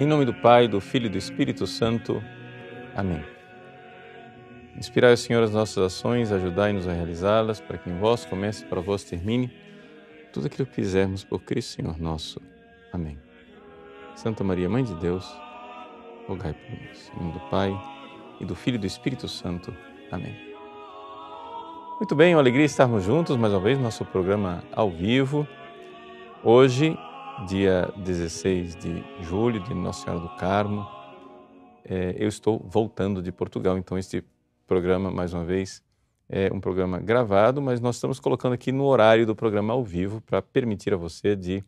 Em nome do Pai, do Filho e do Espírito Santo. Amém. Inspirai, Senhor, as nossas ações, ajudai-nos a realizá-las, para que em vós comece e para vós termine tudo aquilo que fizermos por Cristo, Senhor nosso. Amém. Santa Maria, Mãe de Deus, rogai por nós. Em nome do Pai, e do Filho e do Espírito Santo. Amém. Muito bem, uma alegria estarmos juntos mais uma vez, nosso programa ao vivo. Hoje, dia 16 de julho, de Nossa Senhora do Carmo. É, eu estou voltando de Portugal, então este programa, mais uma vez, é um programa gravado, mas nós estamos colocando aqui no horário do programa ao vivo para permitir a você de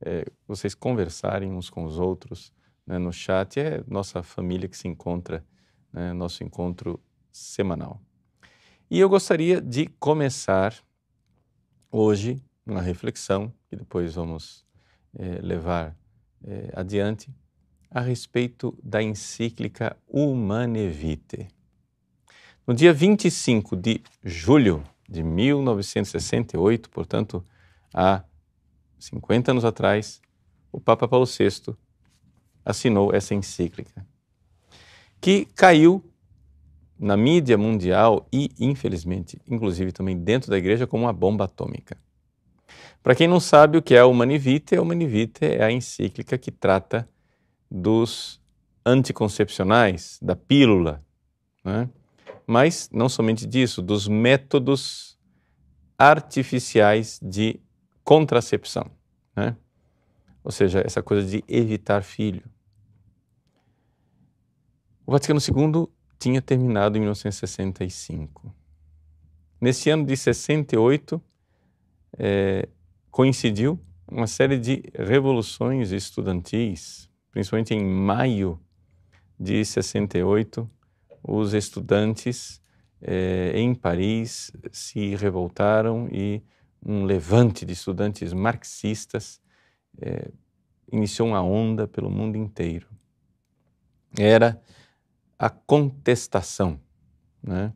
é, vocês conversarem uns com os outros né, no chat. É nossa família que se encontra, né, nosso encontro semanal. E eu gostaria de começar hoje uma reflexão, que depois vamos eh, levar eh, adiante a respeito da encíclica Humane Vitae. No dia 25 de julho de 1968, portanto, há 50 anos atrás, o Papa Paulo VI assinou essa encíclica, que caiu na mídia mundial e, infelizmente, inclusive também dentro da igreja, como uma bomba atômica. Para quem não sabe o que é a Humanivite, a Humanivite é a encíclica que trata dos anticoncepcionais, da pílula, né? mas não somente disso, dos métodos artificiais de contracepção, né? ou seja, essa coisa de evitar filho. O Vaticano II tinha terminado em 1965. Nesse ano de 68, é, coincidiu uma série de revoluções estudantis, principalmente em maio de 68, os estudantes eh, em Paris se revoltaram e um levante de estudantes marxistas eh, iniciou uma onda pelo mundo inteiro. Era a contestação né,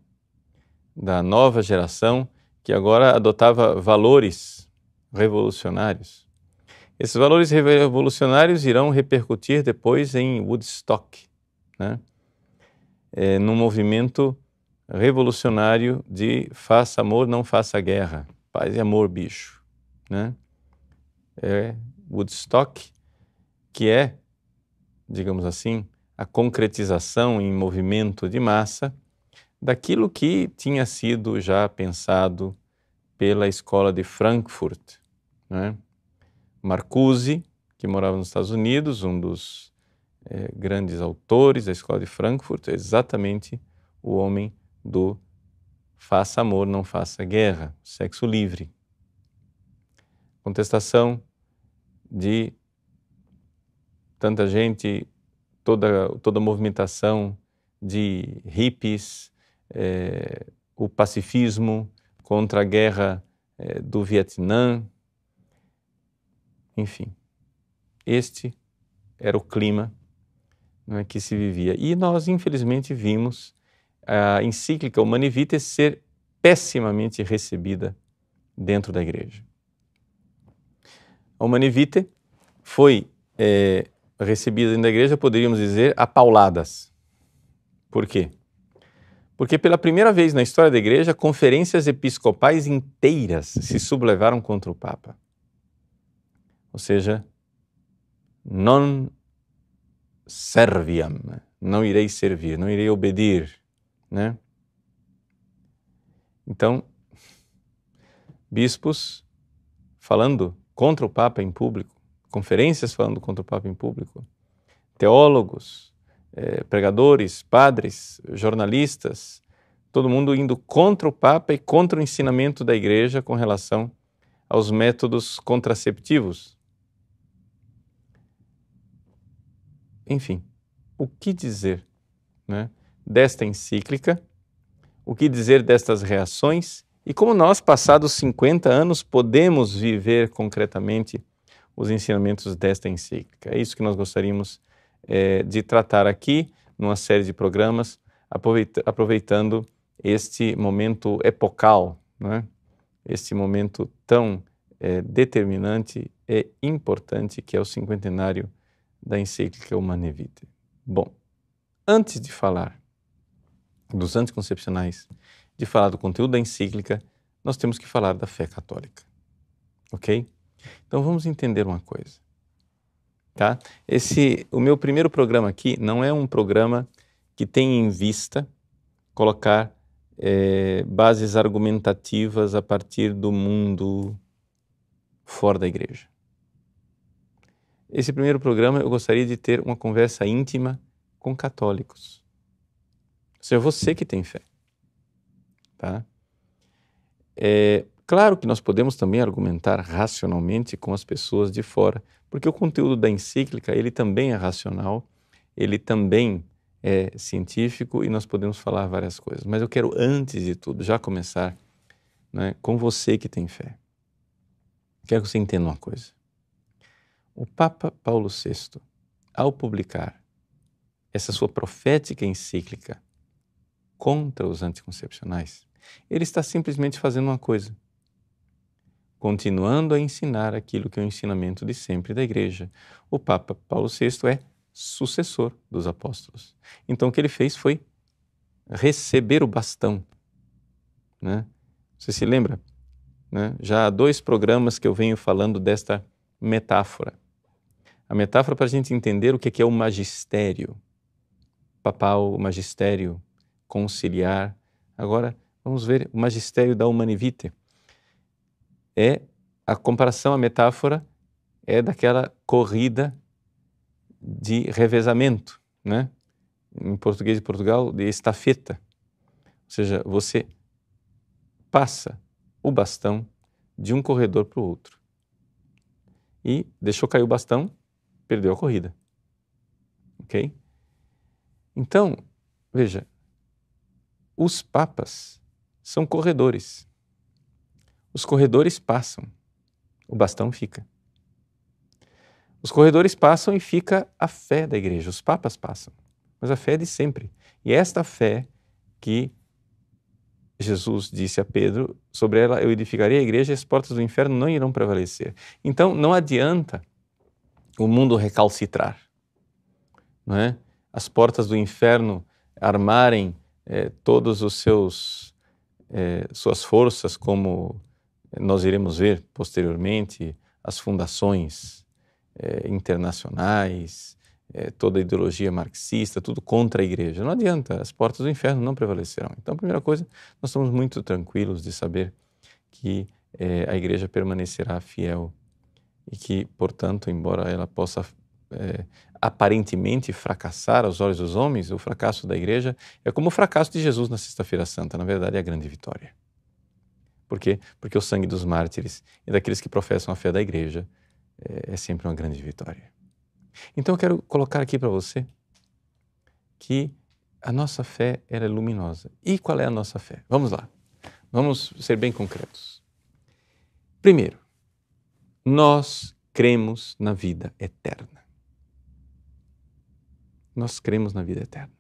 da nova geração que agora adotava valores revolucionários. Esses valores revolucionários irão repercutir depois em Woodstock, né? é, num movimento revolucionário de faça amor, não faça guerra, paz e amor, bicho. Né? É Woodstock, que é, digamos assim, a concretização em movimento de massa daquilo que tinha sido já pensado pela escola de Frankfurt, né? Marcuse, que morava nos Estados Unidos, um dos é, grandes autores da escola de Frankfurt, é exatamente o homem do faça amor, não faça guerra, sexo livre. Contestação de tanta gente, toda, toda a movimentação de hippies, é, o pacifismo contra a guerra é, do Vietnã, enfim, este era o clima né, que se vivia. E nós, infelizmente, vimos a encíclica Humani Vitae ser pessimamente recebida dentro da igreja. A Humani Vitae foi é, recebida dentro da igreja, poderíamos dizer, a pauladas. Por quê? Porque pela primeira vez na história da igreja, conferências episcopais inteiras se sublevaram contra o Papa ou seja, non serviam, não irei servir, não irei obedir, né? Então, bispos falando contra o Papa em público, conferências falando contra o Papa em público, teólogos, eh, pregadores, padres, jornalistas, todo mundo indo contra o Papa e contra o ensinamento da Igreja com relação aos métodos contraceptivos. Enfim, o que dizer né, desta encíclica, o que dizer destas reações e como nós, passados 50 anos, podemos viver concretamente os ensinamentos desta encíclica. É isso que nós gostaríamos é, de tratar aqui, numa série de programas, aproveitando este momento epocal, né? este momento tão é, determinante e importante que é o cinquentenário da encíclica Humanae Vitae. Bom, antes de falar dos anticoncepcionais, de falar do conteúdo da encíclica, nós temos que falar da fé católica. OK? Então vamos entender uma coisa. Tá? Esse o meu primeiro programa aqui não é um programa que tem em vista colocar é, bases argumentativas a partir do mundo fora da igreja. Esse primeiro programa eu gostaria de ter uma conversa íntima com católicos. Ou seja, você que tem fé. Tá? É, claro que nós podemos também argumentar racionalmente com as pessoas de fora, porque o conteúdo da encíclica ele também é racional, ele também é científico e nós podemos falar várias coisas. Mas eu quero, antes de tudo, já começar né, com você que tem fé. Quero que você entenda uma coisa. O Papa Paulo VI, ao publicar essa sua profética encíclica contra os anticoncepcionais, ele está simplesmente fazendo uma coisa: continuando a ensinar aquilo que é o ensinamento de sempre da Igreja. O Papa Paulo VI é sucessor dos apóstolos. Então, o que ele fez foi receber o bastão. Né? Você se lembra? Né? Já há dois programas que eu venho falando desta metáfora a metáfora para a gente entender o é que é o magistério papal, o magistério conciliar. Agora, vamos ver o magistério da Humanivite. É a comparação, a metáfora é daquela corrida de revezamento, né? Em português de Portugal, de estafeta. Ou seja, você passa o bastão de um corredor para o outro. E deixou cair o bastão, perdeu a corrida. Ok? Então, veja, os papas são corredores. Os corredores passam, o bastão fica. Os corredores passam e fica a fé da igreja, os papas passam, mas a fé é de sempre. E é esta fé que Jesus disse a Pedro, sobre ela eu edificarei a igreja e as portas do inferno não irão prevalecer. Então não adianta o mundo recalcitrar, não é? as portas do inferno armarem eh, todos os seus eh, suas forças, como eh, nós iremos ver posteriormente, as fundações eh, internacionais, toda a ideologia marxista, tudo contra a igreja. Não adianta, as portas do inferno não prevalecerão. Então, a primeira coisa, nós estamos muito tranquilos de saber que a igreja permanecerá fiel e que, portanto, embora ela possa é, aparentemente fracassar aos olhos dos homens, o fracasso da igreja é como o fracasso de Jesus na Sexta-feira Santa. Na verdade, é a grande vitória. Por quê? Porque o sangue dos mártires e daqueles que professam a fé da igreja é, é sempre uma grande vitória. Então, eu quero colocar aqui para você que a nossa fé é luminosa. E qual é a nossa fé? Vamos lá. Vamos ser bem concretos. Primeiro, nós cremos na vida eterna. Nós cremos na vida eterna.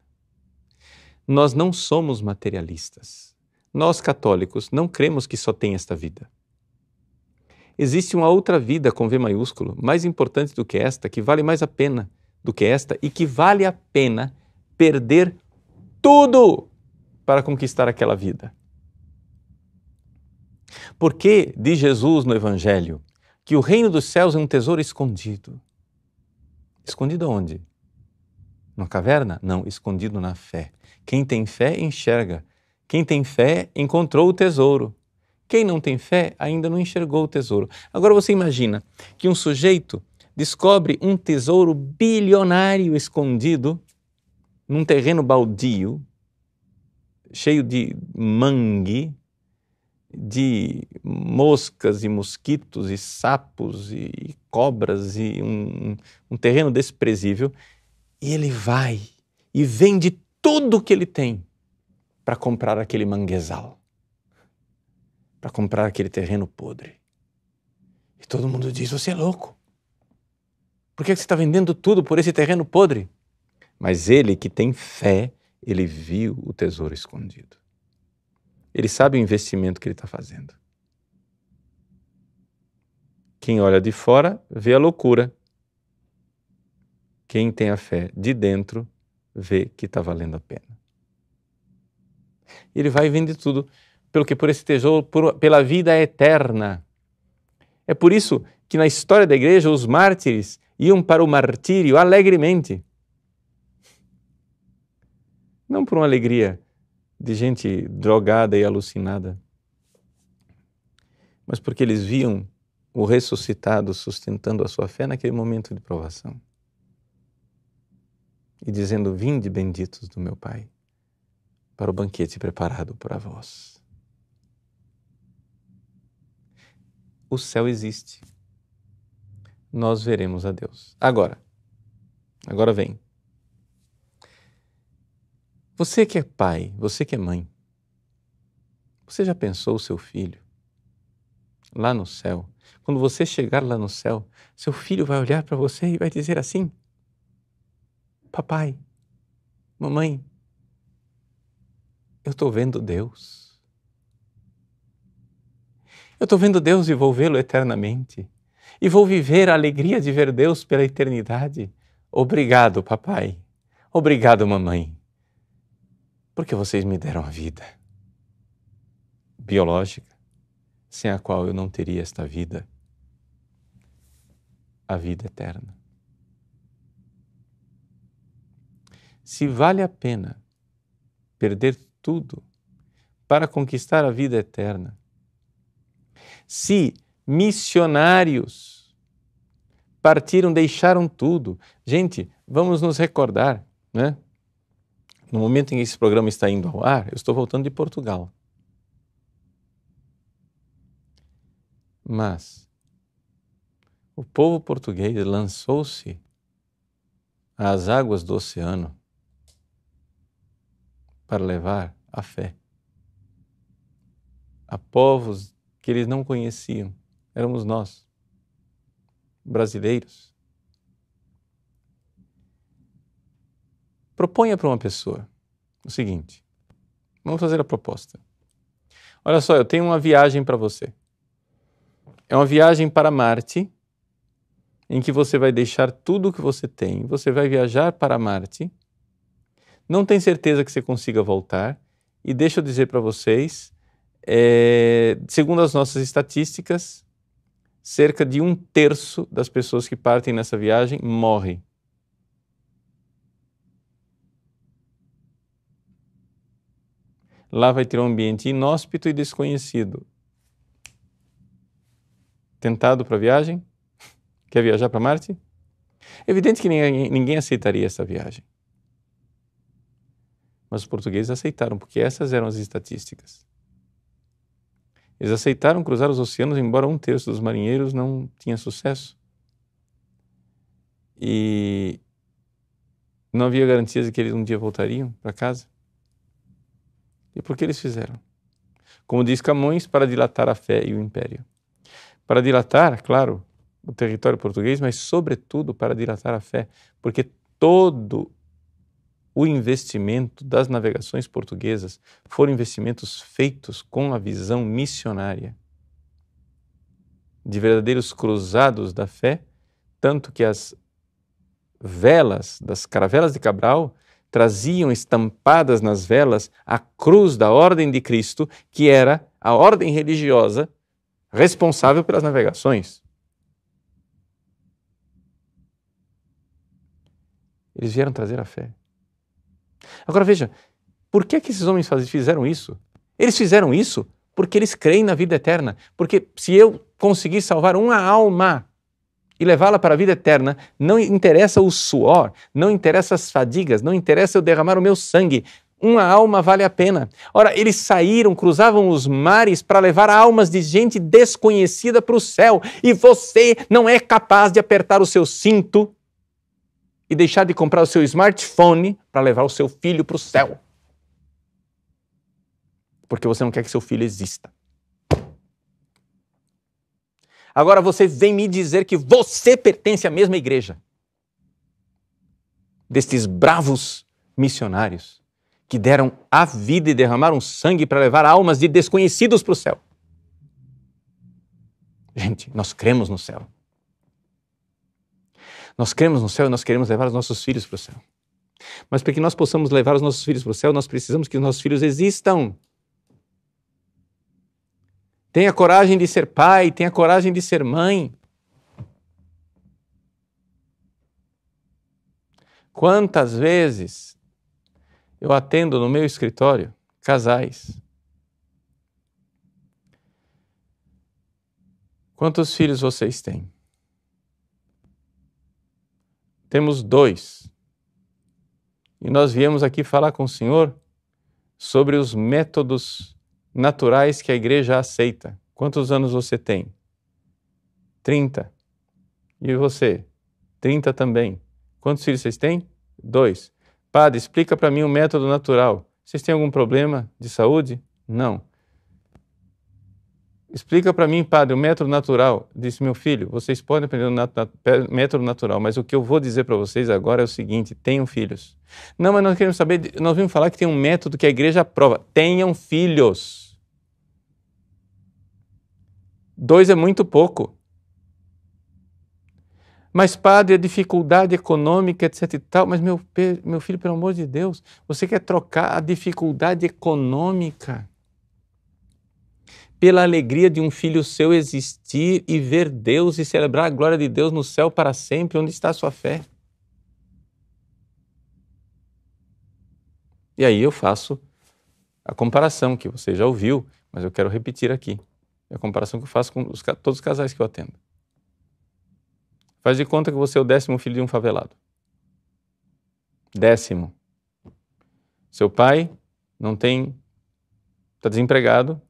Nós não somos materialistas. Nós, católicos, não cremos que só tem esta vida. Existe uma outra vida com V maiúsculo, mais importante do que esta, que vale mais a pena do que esta e que vale a pena perder tudo para conquistar aquela vida. Porque, diz Jesus no Evangelho, que o reino dos céus é um tesouro escondido. Escondido onde? Na caverna? Não, escondido na fé. Quem tem fé enxerga. Quem tem fé encontrou o tesouro. Quem não tem fé ainda não enxergou o tesouro. Agora você imagina que um sujeito descobre um tesouro bilionário escondido num terreno baldio, cheio de mangue, de moscas e mosquitos e sapos e, cobras e um, um terreno desprezível. E ele vai e vende tudo o que ele tem para comprar aquele manguezal, para comprar aquele terreno podre. E todo mundo diz: Você é louco. Por que você está vendendo tudo por esse terreno podre? Mas ele que tem fé, ele viu o tesouro escondido. Ele sabe o investimento que ele está fazendo. Quem olha de fora vê a loucura. Quem tem a fé de dentro vê que está valendo a pena. Ele vai e vende tudo, pelo que por esse tesouro, por, pela vida eterna. É por isso que na história da igreja os mártires iam para o martírio alegremente. Não por uma alegria de gente drogada e alucinada, mas porque eles viam o ressuscitado sustentando a sua fé naquele momento de provação e dizendo: Vinde benditos do meu Pai para o banquete preparado para vós. O céu existe. Nós veremos a Deus. Agora, agora vem você que é pai, você que é mãe, você já pensou o seu filho lá no céu? Quando você chegar lá no céu, seu filho vai olhar para você e vai dizer assim: Papai, mamãe, eu estou vendo Deus. Eu estou vendo Deus e vou vê-lo eternamente. E vou viver a alegria de ver Deus pela eternidade. Obrigado, papai. Obrigado, mamãe porque vocês me deram a vida biológica, sem a qual eu não teria esta vida, a vida eterna. Se vale a pena perder tudo para conquistar a vida eterna, se missionários partiram, deixaram tudo, gente, vamos nos recordar, né? no momento em que esse programa está indo ao ar, eu estou voltando de Portugal. Mas o povo português lançou-se às águas do oceano para levar a fé a povos que eles não conheciam. Éramos nós, brasileiros Proponha para uma pessoa o seguinte: vamos fazer a proposta. Olha só, eu tenho uma viagem para você. É uma viagem para Marte, em que você vai deixar tudo o que você tem, você vai viajar para Marte. Não tem certeza que você consiga voltar. E deixa eu dizer para vocês, é, segundo as nossas estatísticas, cerca de um terço das pessoas que partem nessa viagem morre. lá vai ter um ambiente inóspito e desconhecido. Tentado para a viagem? Quer viajar para Marte? Evidente que ninguém, ninguém aceitaria essa viagem. Mas os portugueses aceitaram, porque essas eram as estatísticas. Eles aceitaram cruzar os oceanos, embora um terço dos marinheiros não tinha sucesso. E não havia garantias de que eles um dia voltariam para casa. E por que eles fizeram? Como diz Camões, para dilatar a fé e o império. Para dilatar, claro, o território português, mas sobretudo para dilatar a fé, porque todo o investimento das navegações portuguesas foram investimentos feitos com a visão missionária de verdadeiros cruzados da fé, tanto que as velas das caravelas de Cabral traziam estampadas nas velas a cruz da Ordem de Cristo, que era a ordem religiosa responsável pelas navegações. Eles vieram trazer a fé. Agora veja, por que, é que esses homens fizeram isso? Eles fizeram isso porque eles creem na vida eterna. Porque se eu conseguir salvar uma alma e levá-la para a vida eterna. Não interessa o suor, não interessa as fadigas, não interessa eu derramar o meu sangue. Uma alma vale a pena. Ora, eles saíram, cruzavam os mares para levar almas de gente desconhecida para o céu, e você não é capaz de apertar o seu cinto e deixar de comprar o seu smartphone para levar o seu filho para o céu. Porque você não quer que seu filho exista. Agora você vem me dizer que você pertence à mesma igreja destes bravos missionários que deram a vida e derramaram sangue para levar almas de desconhecidos para o céu. Gente, nós cremos no céu. Nós cremos no céu e nós queremos levar os nossos filhos para o céu. Mas para que nós possamos levar os nossos filhos para o céu, nós precisamos que os nossos filhos existam. Tenha coragem de ser pai, tenha coragem de ser mãe. Quantas vezes eu atendo no meu escritório casais. Quantos filhos vocês têm? Temos dois. E nós viemos aqui falar com o Senhor sobre os métodos naturais que a igreja aceita. Quantos anos você tem? 30. E você? 30 também. Quantos filhos vocês têm? Dois. Padre, explica para mim o um método natural. Vocês têm algum problema de saúde? Não. Explica para mim, padre, o método natural. Disse meu filho, vocês podem aprender o nat nat método natural, mas o que eu vou dizer para vocês agora é o seguinte: tenham filhos. Não, mas nós queremos saber, nós vimos falar que tem um método que a igreja aprova. Tenham filhos. Dois é muito pouco. Mas, padre, a dificuldade econômica, etc e tal. Mas, meu, meu filho, pelo amor de Deus, você quer trocar a dificuldade econômica pela alegria de um filho seu existir e ver Deus e celebrar a glória de Deus no céu para sempre, onde está a sua fé? E aí eu faço a comparação que você já ouviu, mas eu quero repetir aqui. É a comparação que eu faço com os, todos os casais que eu atendo. Faz de conta que você é o décimo filho de um favelado. Décimo. Seu pai não tem. está desempregado,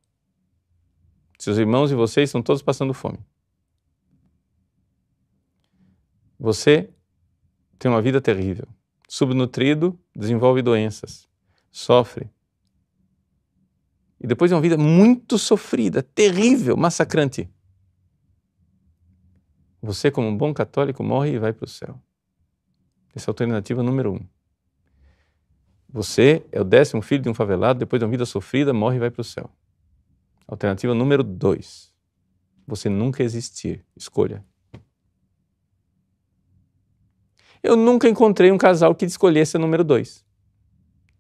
seus irmãos e vocês estão todos passando fome. Você tem uma vida terrível. Subnutrido, desenvolve doenças, sofre. E depois de é uma vida muito sofrida, terrível, massacrante. Você, como um bom católico, morre e vai para o céu. Essa é a alternativa número um. Você é o décimo filho de um favelado, depois de uma vida sofrida, morre e vai para o céu. Alternativa número 2. Você nunca existir. Escolha. Eu nunca encontrei um casal que escolhesse a número 2.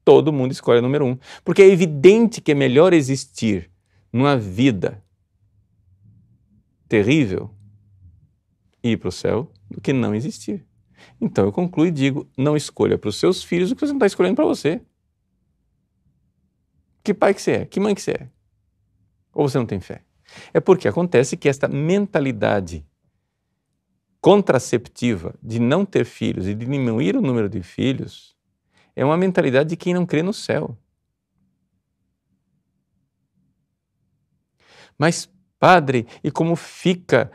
Todo mundo escolhe a número 1. Um, porque é evidente que é melhor existir numa vida terrível e ir para o céu do que não existir. Então eu concluo e digo: não escolha para os seus filhos o que você não está escolhendo para você. Que pai que você é? Que mãe que você é? Ou você não tem fé? É porque acontece que esta mentalidade contraceptiva de não ter filhos e de diminuir o número de filhos é uma mentalidade de quem não crê no céu. Mas, padre, e como fica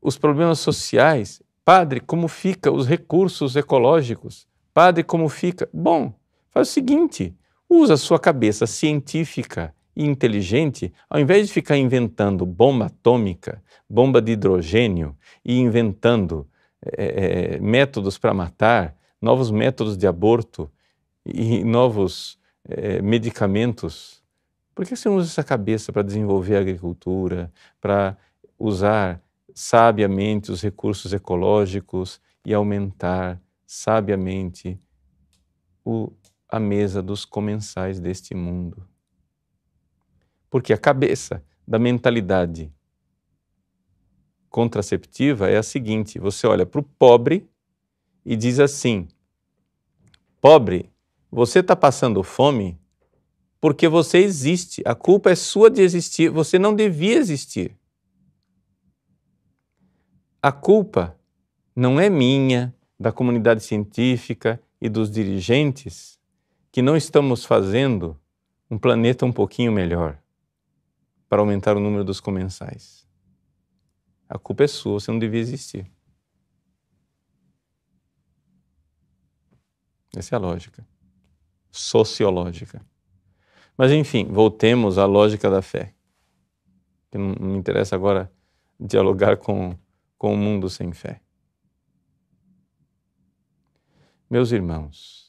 os problemas sociais? Padre, como fica os recursos ecológicos? Padre, como fica? Bom, faz o seguinte: usa a sua cabeça científica e inteligente, ao invés de ficar inventando bomba atômica, bomba de hidrogênio e inventando é, métodos para matar, novos métodos de aborto e novos é, medicamentos, por que você não usa essa cabeça para desenvolver a agricultura, para usar sabiamente os recursos ecológicos e aumentar sabiamente o, a mesa dos comensais deste mundo? Porque a cabeça da mentalidade contraceptiva é a seguinte: você olha para o pobre e diz assim: pobre, você está passando fome porque você existe, a culpa é sua de existir, você não devia existir. A culpa não é minha, da comunidade científica e dos dirigentes, que não estamos fazendo um planeta um pouquinho melhor para aumentar o número dos comensais. A culpa é sua, você não devia existir. Essa é a lógica sociológica. Mas, enfim, voltemos à lógica da fé. Que não me interessa agora dialogar com, com o mundo sem fé. Meus irmãos,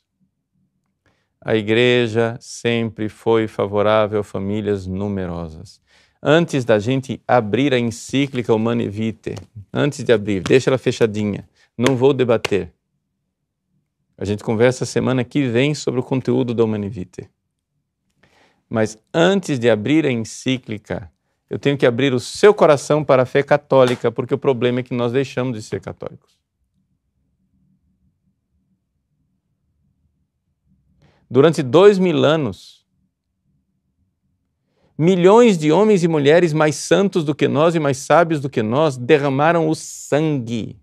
a igreja sempre foi favorável a famílias numerosas. Antes da gente abrir a encíclica Humane Vitae, antes de abrir, deixa ela fechadinha, não vou debater. A gente conversa semana que vem sobre o conteúdo da Humane Vitae. Mas antes de abrir a encíclica, eu tenho que abrir o seu coração para a fé católica, porque o problema é que nós deixamos de ser católicos. durante dois mil anos. Milhões de homens e mulheres mais santos do que nós e mais sábios do que nós derramaram o sangue.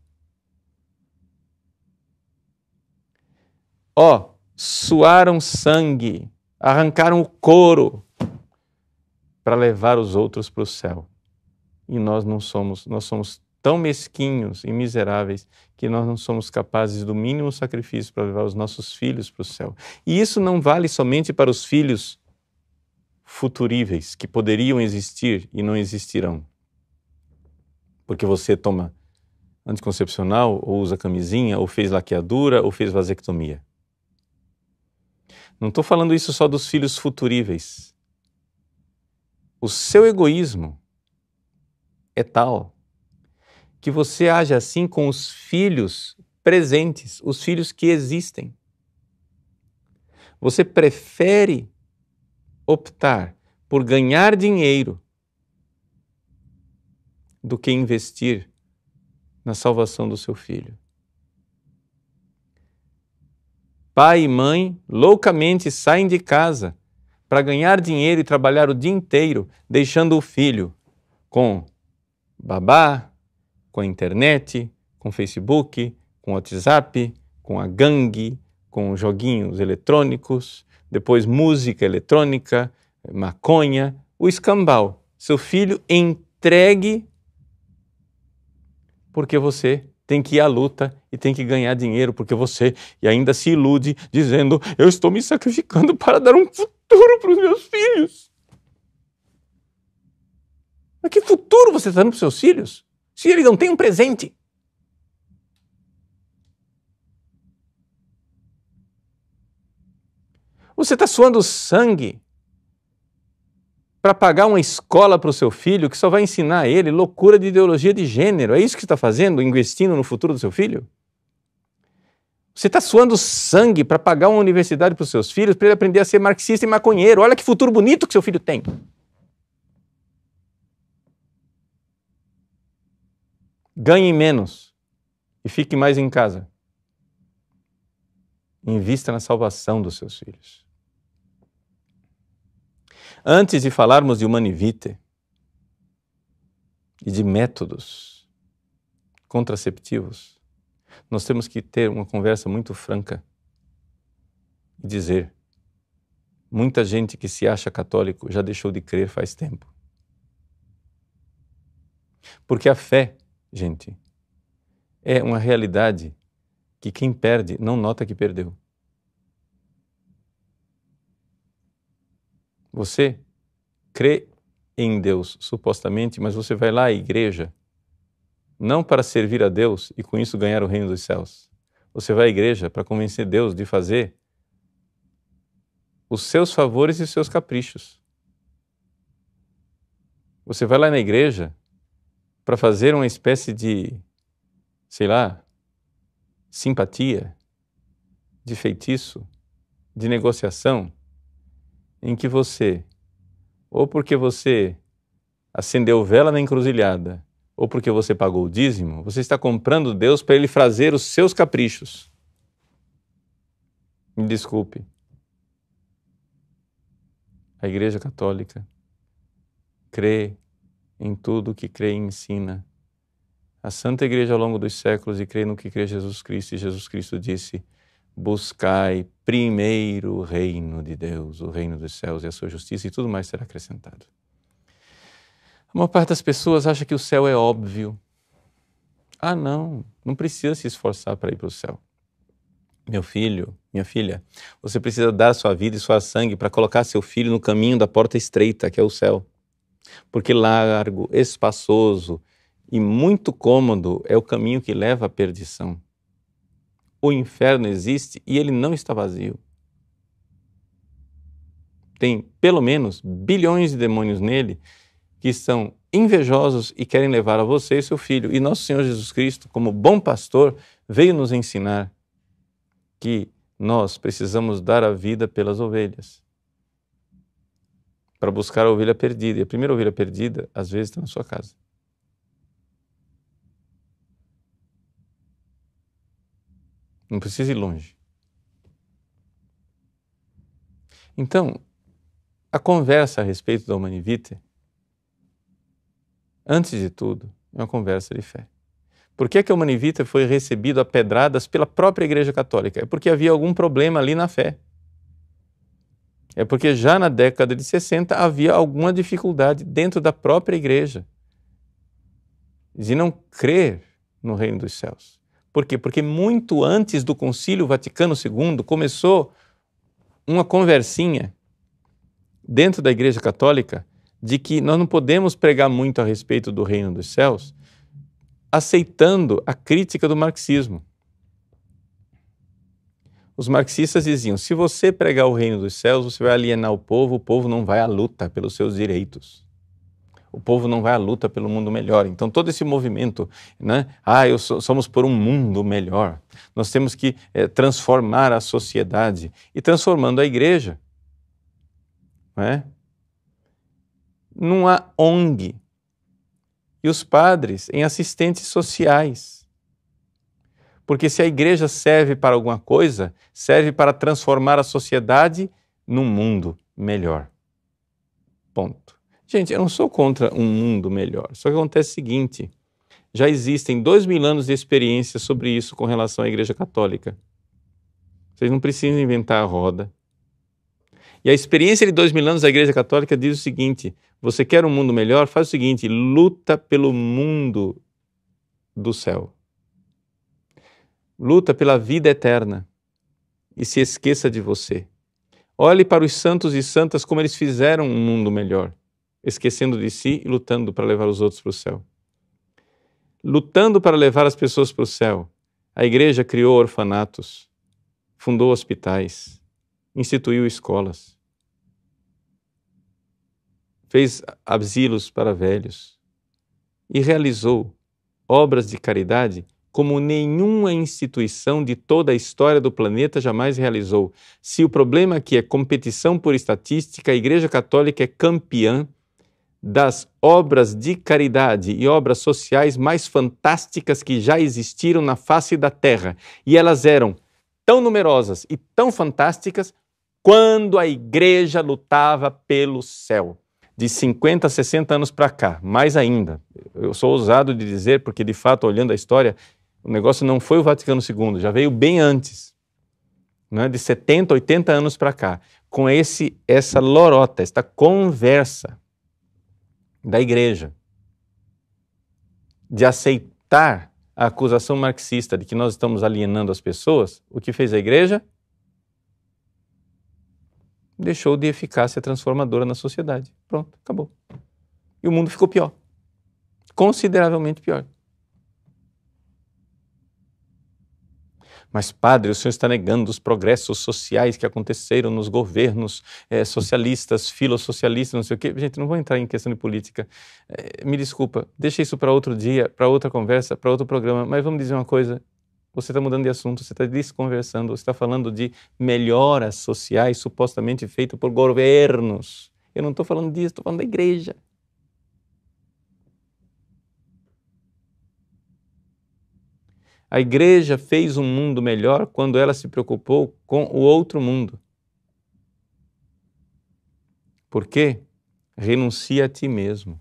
Ó, oh, suaram sangue, arrancaram o couro para levar os outros para o céu. E nós não somos, nós somos tão mesquinhos e miseráveis que nós não somos capazes do mínimo sacrifício para levar os nossos filhos para o céu. E isso não vale somente para os filhos futuríveis que poderiam existir e não existirão. Porque você toma anticoncepcional, ou usa camisinha, ou fez laqueadura, ou fez vasectomia. Não estou falando isso só dos filhos futuríveis. O seu egoísmo é tal que você haja assim com os filhos presentes, os filhos que existem. Você prefere optar por ganhar dinheiro do que investir na salvação do seu filho. Pai e mãe loucamente saem de casa para ganhar dinheiro e trabalhar o dia inteiro, deixando o filho com babá, com a internet, com o Facebook, com o WhatsApp, com a gangue, com joguinhos eletrônicos, depois música eletrônica, maconha, o escambau. Seu filho entregue porque você tem que ir à luta e tem que ganhar dinheiro porque você e ainda se ilude dizendo eu estou me sacrificando para dar um futuro para os meus filhos. Mas que futuro você está dando para os seus filhos? se ele não tem um presente? Você está suando sangue para pagar uma escola para o seu filho que só vai ensinar ele loucura de ideologia de gênero. É isso que você está fazendo, investindo no futuro do seu filho? Você está suando sangue para pagar uma universidade para os seus filhos para ele aprender a ser marxista e maconheiro. Olha que futuro bonito que seu filho tem. ganhe menos e fique mais em casa. Invista na salvação dos seus filhos. Antes de falarmos de humanivite e de métodos contraceptivos, nós temos que ter uma conversa muito franca e dizer: muita gente que se acha católico já deixou de crer faz tempo. Porque a fé gente, é uma realidade que quem perde não nota que perdeu. Você crê em Deus, supostamente, mas você vai lá à igreja não para servir a Deus e com isso ganhar o reino dos céus. Você vai à igreja para convencer Deus de fazer os seus favores e os seus caprichos. Você vai lá na igreja para fazer uma espécie de, sei lá, simpatia, de feitiço, de negociação, em que você, ou porque você acendeu vela na encruzilhada, ou porque você pagou o dízimo, você está comprando Deus para ele fazer os seus caprichos. Me desculpe. A Igreja Católica crê em tudo o que crê e ensina. A Santa Igreja ao longo dos séculos e crê no que crê Jesus Cristo, e Jesus Cristo disse: Buscai primeiro o reino de Deus, o reino dos céus e a sua justiça, e tudo mais será acrescentado. A maior parte das pessoas acha que o céu é óbvio. Ah, não, não precisa se esforçar para ir para o céu. Meu filho, minha filha, você precisa dar sua vida e sua sangue para colocar seu filho no caminho da porta estreita, que é o céu. Porque largo, espaçoso e muito cômodo é o caminho que leva à perdição. O inferno existe e ele não está vazio. Tem pelo menos bilhões de demônios nele que são invejosos e querem levar a você e seu filho. E nosso Senhor Jesus Cristo, como bom pastor, veio nos ensinar que nós precisamos dar a vida pelas ovelhas para buscar a ovelha perdida. E a primeira ovelha perdida, às vezes, está na sua casa. Não precisa ir longe. Então, a conversa a respeito da Humanivite, antes de tudo, é uma conversa de fé. Por que, que a Humanivita foi recebido a pedradas pela própria Igreja Católica? É porque havia algum problema ali na fé. É porque já na década de 60 havia alguma dificuldade dentro da própria igreja de não crer no reino dos céus. Por quê? Porque muito antes do Concílio Vaticano II começou uma conversinha dentro da Igreja Católica de que nós não podemos pregar muito a respeito do reino dos céus aceitando a crítica do marxismo. Os marxistas diziam: se você pregar o reino dos céus, você vai alienar o povo, o povo não vai à luta pelos seus direitos. O povo não vai à luta pelo mundo melhor. Então, todo esse movimento, né? ah, eu somos por um mundo melhor. Nós temos que é, transformar a sociedade e transformando a igreja. Né? Numa ONG. E os padres em assistentes sociais porque se a igreja serve para alguma coisa, serve para transformar a sociedade num mundo melhor. Ponto. Gente, eu não sou contra um mundo melhor. Só que acontece o seguinte: já existem dois mil anos de experiência sobre isso com relação à Igreja Católica. Vocês não precisam inventar a roda. E a experiência de dois mil anos da Igreja Católica diz o seguinte: você quer um mundo melhor? Faz o seguinte, luta pelo mundo do céu luta pela vida eterna e se esqueça de você. Olhe para os santos e santas como eles fizeram um mundo melhor, esquecendo de si e lutando para levar os outros para o céu. Lutando para levar as pessoas para o céu, a igreja criou orfanatos, fundou hospitais, instituiu escolas, fez asilos para velhos e realizou obras de caridade como nenhuma instituição de toda a história do planeta jamais realizou. Se o problema aqui é competição por estatística, a Igreja Católica é campeã das obras de caridade e obras sociais mais fantásticas que já existiram na face da Terra. E elas eram tão numerosas e tão fantásticas quando a igreja lutava pelo céu. De 50 a 60 anos para cá, mais ainda. Eu sou ousado de dizer, porque de fato, olhando a história, o negócio não foi o Vaticano II, já veio bem antes, né, de 70, 80 anos para cá, com esse essa lorota, esta conversa da igreja de aceitar a acusação marxista de que nós estamos alienando as pessoas, o que fez a igreja? Deixou de eficácia transformadora na sociedade. Pronto, acabou. E o mundo ficou pior. Consideravelmente pior. Mas, padre, o senhor está negando os progressos sociais que aconteceram nos governos é, socialistas, filosocialistas, não sei o quê. Gente, não vou entrar em questão de política. É, me desculpa, deixa isso para outro dia, para outra conversa, para outro programa. Mas vamos dizer uma coisa: você está mudando de assunto, você está desconversando, você está falando de melhoras sociais supostamente feitas por governos. Eu não estou falando disso, estou falando da igreja. A igreja fez um mundo melhor quando ela se preocupou com o outro mundo. Por quê? Renuncia a ti mesmo.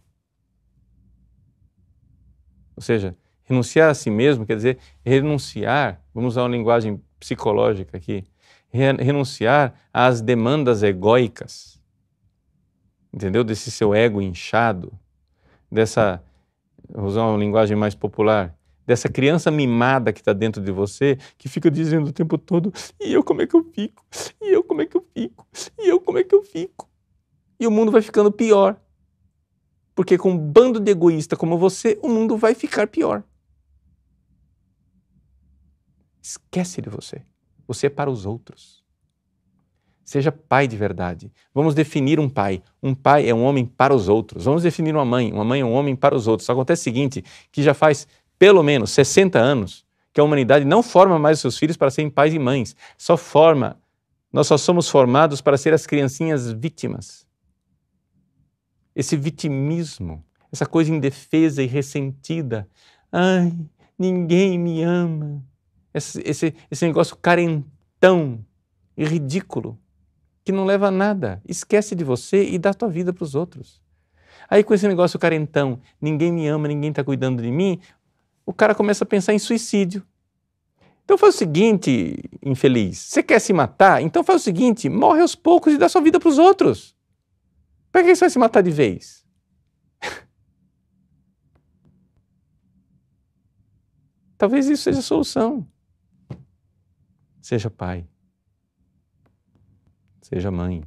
Ou seja, renunciar a si mesmo quer dizer renunciar, vamos usar uma linguagem psicológica aqui, renunciar às demandas egóicas, entendeu? Desse seu ego inchado, dessa, vou usar uma linguagem mais popular, dessa criança mimada que está dentro de você, que fica dizendo o tempo todo: e eu como é que eu fico? E eu como é que eu fico? E eu como é que eu fico? E o mundo vai ficando pior. Porque com um bando de egoísta como você, o mundo vai ficar pior. Esquece de você. Você é para os outros. Seja pai de verdade. Vamos definir um pai. Um pai é um homem para os outros. Vamos definir uma mãe. Uma mãe é um homem para os outros. Só acontece o seguinte, que já faz pelo menos 60 anos que a humanidade não forma mais os seus filhos para serem pais e mães, só forma, nós só somos formados para ser as criancinhas vítimas. Esse vitimismo, essa coisa indefesa e ressentida, ai, ninguém me ama, esse, esse, esse negócio carentão e ridículo, que não leva a nada, esquece de você e dá a tua vida para os outros. Aí com esse negócio carentão, ninguém me ama, ninguém está cuidando de mim, o cara começa a pensar em suicídio. Então faz o seguinte, infeliz, você quer se matar? Então faz o seguinte, morre aos poucos e dá sua vida para os outros. Para que você vai se matar de vez? Talvez isso seja a solução. Seja pai. Seja mãe.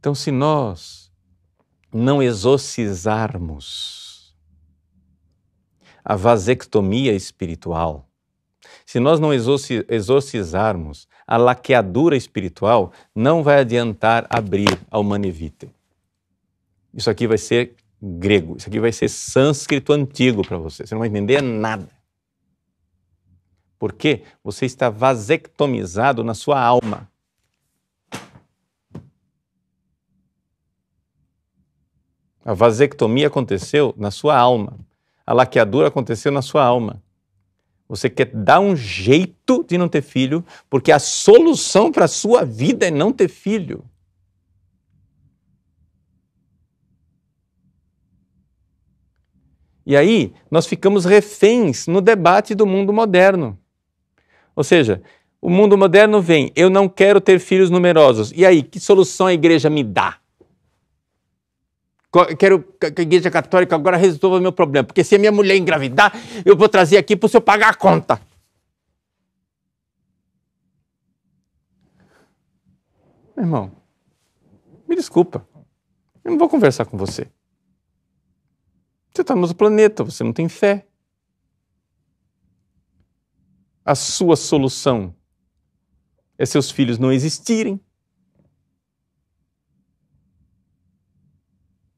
Então, se nós não exorcizarmos a vasectomia espiritual, se nós não exorcizarmos a laqueadura espiritual, não vai adiantar abrir a manivita. Isso aqui vai ser grego, isso aqui vai ser sânscrito antigo para você, você não vai entender nada. Porque você está vasectomizado na sua alma. A vasectomia aconteceu na sua alma a laqueadura aconteceu na sua alma. Você quer dar um jeito de não ter filho, porque a solução para a sua vida é não ter filho. E aí nós ficamos reféns no debate do mundo moderno. Ou seja, o mundo moderno vem, eu não quero ter filhos numerosos. E aí, que solução a igreja me dá? Quero que a Igreja Católica agora resolva meu problema, porque se a minha mulher engravidar, eu vou trazer aqui para o senhor pagar a conta. Meu irmão, me desculpa, eu não vou conversar com você. Você está no nosso planeta, você não tem fé. A sua solução é seus filhos não existirem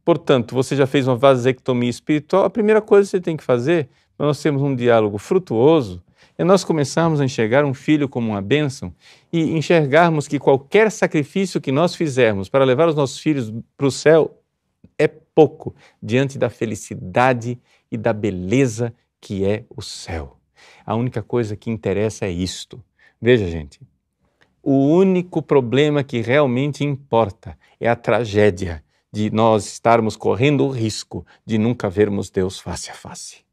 Portanto, você já fez uma vasectomia espiritual, a primeira coisa que você tem que fazer, para nós termos um diálogo frutuoso, é nós começarmos a enxergar um filho como uma bênção e enxergarmos que qualquer sacrifício que nós fizermos para levar os nossos filhos para o céu é pouco diante da felicidade e da beleza que é o céu. A única coisa que interessa é isto. Veja, gente, o único problema que realmente importa é a tragédia de nós estarmos correndo o risco de nunca vermos Deus face a face.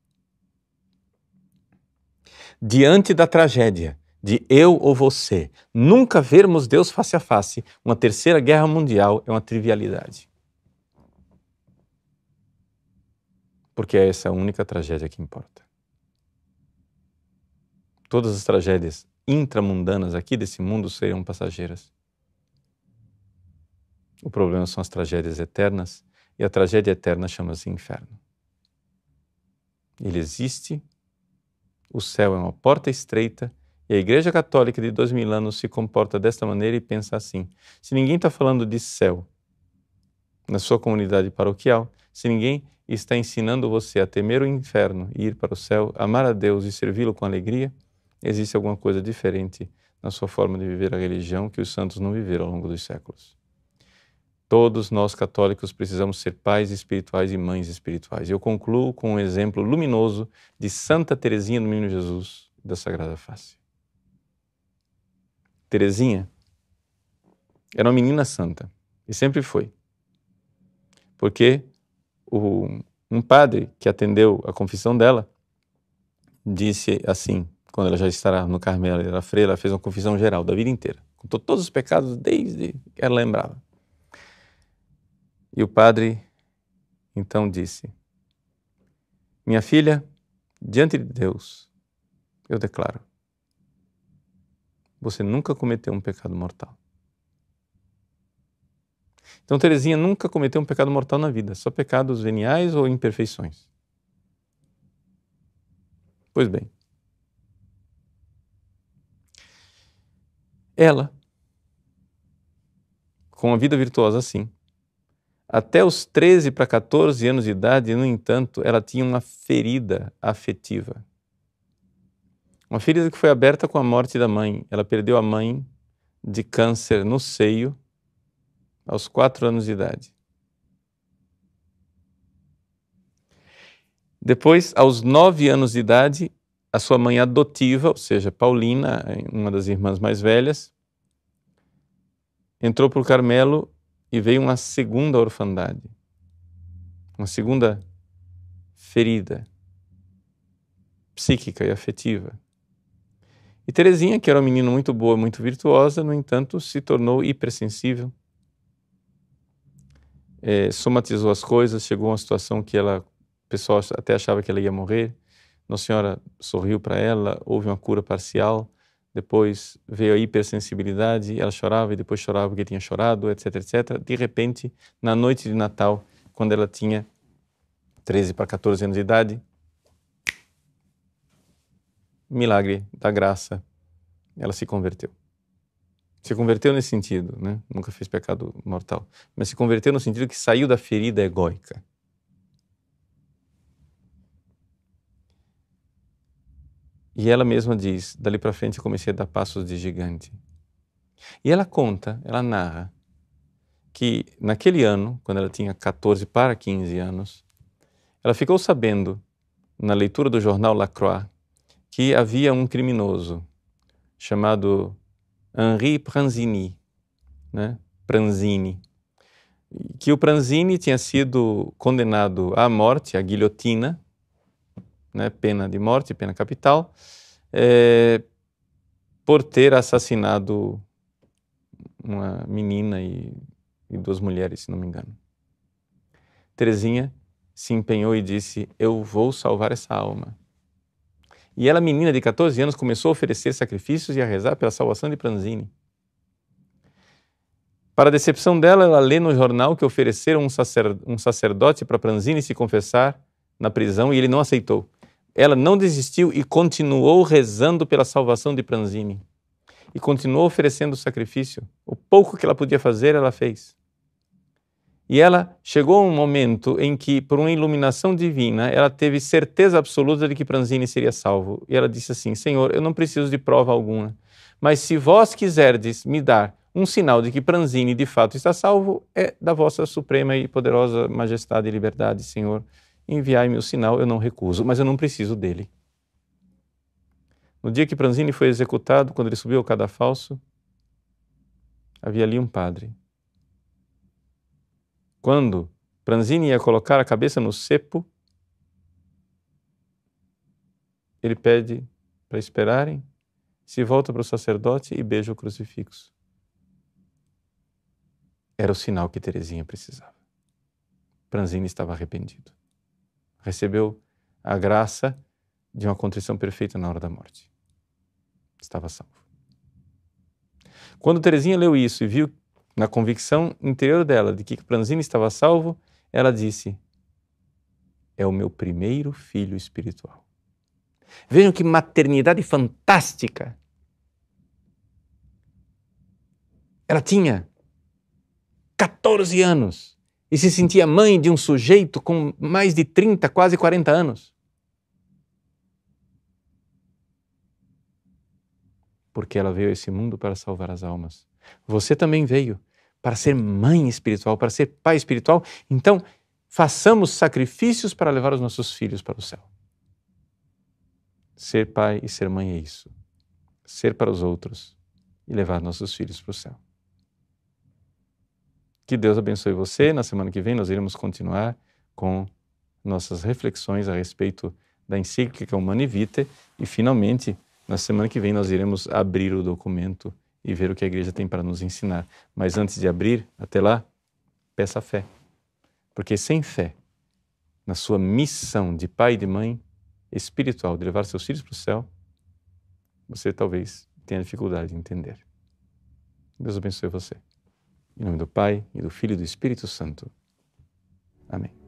Diante da tragédia de eu ou você nunca vermos Deus face a face, uma terceira guerra mundial é uma trivialidade. Porque é essa a única tragédia que importa. Todas as tragédias intramundanas aqui desse mundo serão passageiras. O problema são as tragédias eternas, e a tragédia eterna chama-se inferno. Ele existe, o céu é uma porta estreita, e a Igreja Católica de dois mil anos se comporta desta maneira e pensa assim: se ninguém está falando de céu na sua comunidade paroquial, se ninguém está ensinando você a temer o inferno e ir para o céu, amar a Deus e servi-lo com alegria, existe alguma coisa diferente na sua forma de viver a religião que os santos não viveram ao longo dos séculos. Todos nós católicos precisamos ser pais espirituais e mães espirituais. Eu concluo com um exemplo luminoso de Santa Teresinha do Menino Jesus da Sagrada Face. Teresinha era uma menina santa e sempre foi. Porque o, um padre que atendeu a confissão dela disse assim, quando ela já estará no Carmelo, era freira, ela fez uma confissão geral da vida inteira, contou todos os pecados desde que ela lembrava. E o padre então disse: Minha filha, diante de Deus, eu declaro, você nunca cometeu um pecado mortal. Então, Teresinha nunca cometeu um pecado mortal na vida, só pecados veniais ou imperfeições. Pois bem, ela, com a vida virtuosa assim, até os 13 para 14 anos de idade, no entanto, ela tinha uma ferida afetiva. Uma ferida que foi aberta com a morte da mãe. Ela perdeu a mãe de câncer no seio aos 4 anos de idade. Depois, aos 9 anos de idade, a sua mãe adotiva, ou seja, Paulina, uma das irmãs mais velhas, entrou para o Carmelo e veio uma segunda orfandade, uma segunda ferida psíquica e afetiva. E Terezinha, que era uma menina muito boa, muito virtuosa, no entanto, se tornou hipersensível, é, somatizou as coisas, chegou a uma situação que ela, o pessoal até achava que ela ia morrer. Nossa Senhora sorriu para ela, houve uma cura parcial, depois veio a hipersensibilidade, ela chorava e depois chorava porque tinha chorado, etc, etc. De repente, na noite de Natal, quando ela tinha 13 para 14 anos de idade, milagre da graça, ela se converteu. Se converteu nesse sentido, né? Nunca fez pecado mortal, mas se converteu no sentido que saiu da ferida egóica. E ela mesma diz: dali para frente eu comecei a dar passos de gigante. E ela conta, ela narra, que naquele ano, quando ela tinha 14 para 15 anos, ela ficou sabendo, na leitura do jornal La Croix, que havia um criminoso chamado Henri Pranzini, né? Pranzini, que o Pranzini tinha sido condenado à morte, à guilhotina, né, pena de morte, pena capital, é, por ter assassinado uma menina e, e duas mulheres, se não me engano. Terezinha se empenhou e disse: Eu vou salvar essa alma. E ela, menina de 14 anos, começou a oferecer sacrifícios e a rezar pela salvação de Pranzini. Para a decepção dela, ela lê no jornal que ofereceram um, sacerdote para Pranzini se confessar na prisão e ele não aceitou. Ela não desistiu e continuou rezando pela salvação de Pranzini. E continuou oferecendo o sacrifício. O pouco que ela podia fazer, ela fez. E ela chegou a um momento em que, por uma iluminação divina, ela teve certeza absoluta de que Pranzini seria salvo. E ela disse assim: Senhor, eu não preciso de prova alguma, mas se vós quiserdes me dar um sinal de que Pranzini de fato está salvo, é da vossa suprema e poderosa majestade e liberdade, Senhor enviai-me o sinal, eu não recuso, mas eu não preciso dele. No dia que Pranzini foi executado, quando ele subiu ao cadafalso, havia ali um padre. Quando Pranzini ia colocar a cabeça no cepo, ele pede para esperarem, se volta para o sacerdote e beija o crucifixo. Era o sinal que Terezinha precisava. Pranzini estava arrependido recebeu a graça de uma contrição perfeita na hora da morte. Estava salvo. Quando Teresinha leu isso e viu na convicção interior dela de que Pranzini estava salvo, ela disse: É o meu primeiro filho espiritual. Vejam que maternidade fantástica! Ela tinha 14 anos e se sentia mãe de um sujeito com mais de 30, quase 40 anos. Porque ela veio a esse mundo para salvar as almas. Você também veio para ser mãe espiritual, para ser pai espiritual. Então, façamos sacrifícios para levar os nossos filhos para o céu. Ser pai e ser mãe é isso. Ser para os outros e levar nossos filhos para o céu. Que Deus abençoe você. Na semana que vem nós iremos continuar com nossas reflexões a respeito da encíclica Humana Vitae e finalmente na semana que vem nós iremos abrir o documento e ver o que a igreja tem para nos ensinar. Mas antes de abrir, até lá, peça fé. Porque sem fé, na sua missão de pai e de mãe espiritual de levar seus filhos para o céu, você talvez tenha dificuldade de entender. Deus abençoe você. Em nome do Pai, e do Filho e do Espírito Santo. Amém.